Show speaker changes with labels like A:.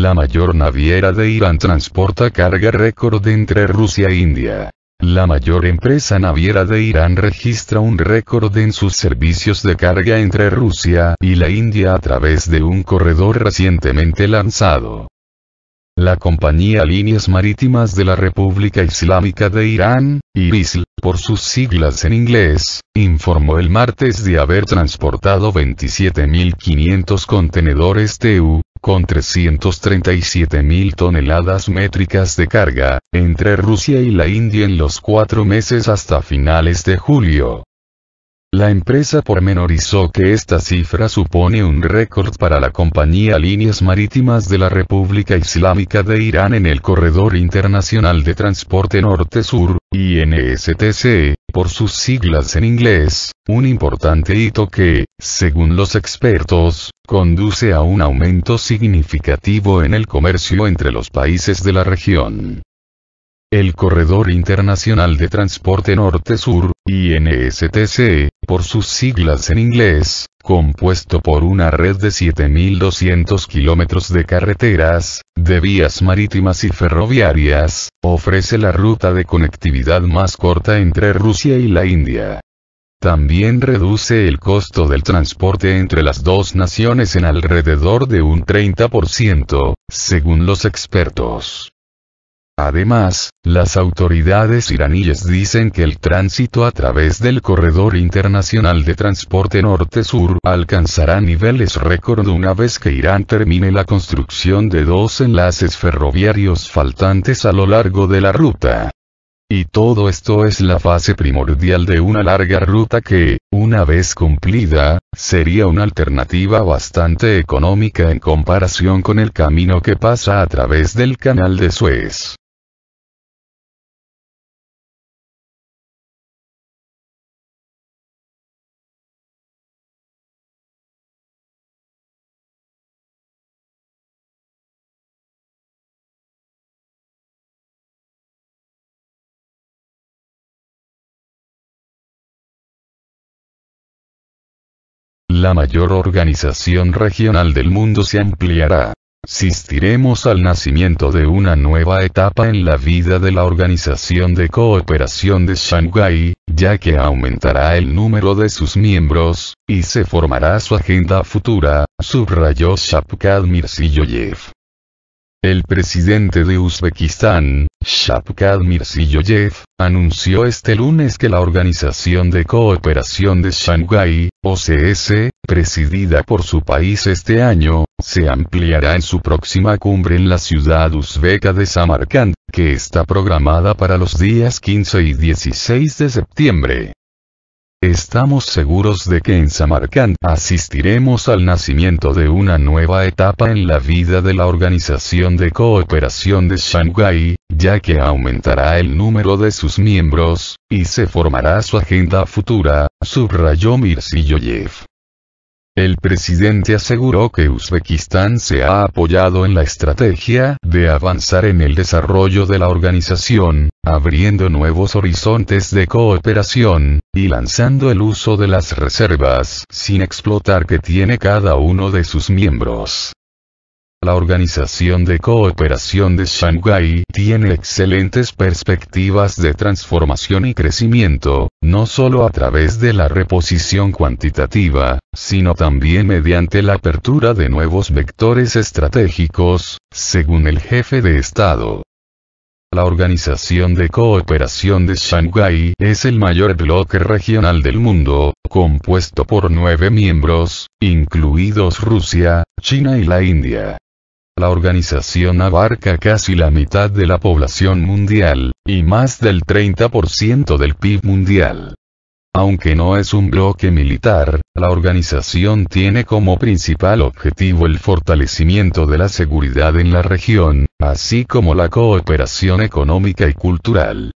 A: La mayor naviera de Irán transporta carga récord entre Rusia e India. La mayor empresa naviera de Irán registra un récord en sus servicios de carga entre Rusia y la India a través de un corredor recientemente lanzado. La compañía Líneas Marítimas de la República Islámica de Irán, IRISL, por sus siglas en inglés, informó el martes de haber transportado 27.500 contenedores TU, con mil toneladas métricas de carga, entre Rusia y la India en los cuatro meses hasta finales de julio. La empresa pormenorizó que esta cifra supone un récord para la compañía Líneas Marítimas de la República Islámica de Irán en el Corredor Internacional de Transporte Norte-Sur, INSTC, por sus siglas en inglés, un importante hito que, según los expertos, conduce a un aumento significativo en el comercio entre los países de la región. El Corredor Internacional de Transporte Norte-Sur, INSTC, por sus siglas en inglés, compuesto por una red de 7.200 kilómetros de carreteras, de vías marítimas y ferroviarias, ofrece la ruta de conectividad más corta entre Rusia y la India. También reduce el costo del transporte entre las dos naciones en alrededor de un 30%, según los expertos. Además, las autoridades iraníes dicen que el tránsito a través del corredor internacional de transporte norte-sur alcanzará niveles récord una vez que Irán termine la construcción de dos enlaces ferroviarios faltantes a lo largo de la ruta. Y todo esto es la fase primordial de una larga ruta que, una vez cumplida, sería una alternativa bastante económica en comparación con el camino que pasa a través del canal de Suez. la mayor organización regional del mundo se ampliará. Asistiremos al nacimiento de una nueva etapa en la vida de la Organización de Cooperación de Shanghái, ya que aumentará el número de sus miembros, y se formará su agenda futura, subrayó Shapkad Mirziyoyev. El presidente de Uzbekistán, Shapkad Mirziyoyev, anunció este lunes que la Organización de Cooperación de Shanghái OCS, presidida por su país este año, se ampliará en su próxima cumbre en la ciudad uzbeca de Samarkand, que está programada para los días 15 y 16 de septiembre. Estamos seguros de que en Samarkand asistiremos al nacimiento de una nueva etapa en la vida de la Organización de Cooperación de Shanghái, ya que aumentará el número de sus miembros, y se formará su agenda futura, subrayó Mirziyoyev. El presidente aseguró que Uzbekistán se ha apoyado en la estrategia de avanzar en el desarrollo de la organización, abriendo nuevos horizontes de cooperación, y lanzando el uso de las reservas sin explotar que tiene cada uno de sus miembros. La Organización de Cooperación de Shanghái tiene excelentes perspectivas de transformación y crecimiento, no solo a través de la reposición cuantitativa, sino también mediante la apertura de nuevos vectores estratégicos, según el jefe de Estado. La Organización de Cooperación de Shanghái es el mayor bloque regional del mundo, compuesto por nueve miembros, incluidos Rusia, China y la India. La organización abarca casi la mitad de la población mundial, y más del 30% del PIB mundial. Aunque no es un bloque militar, la organización tiene como principal objetivo el fortalecimiento de la seguridad en la región, así como la cooperación económica y cultural.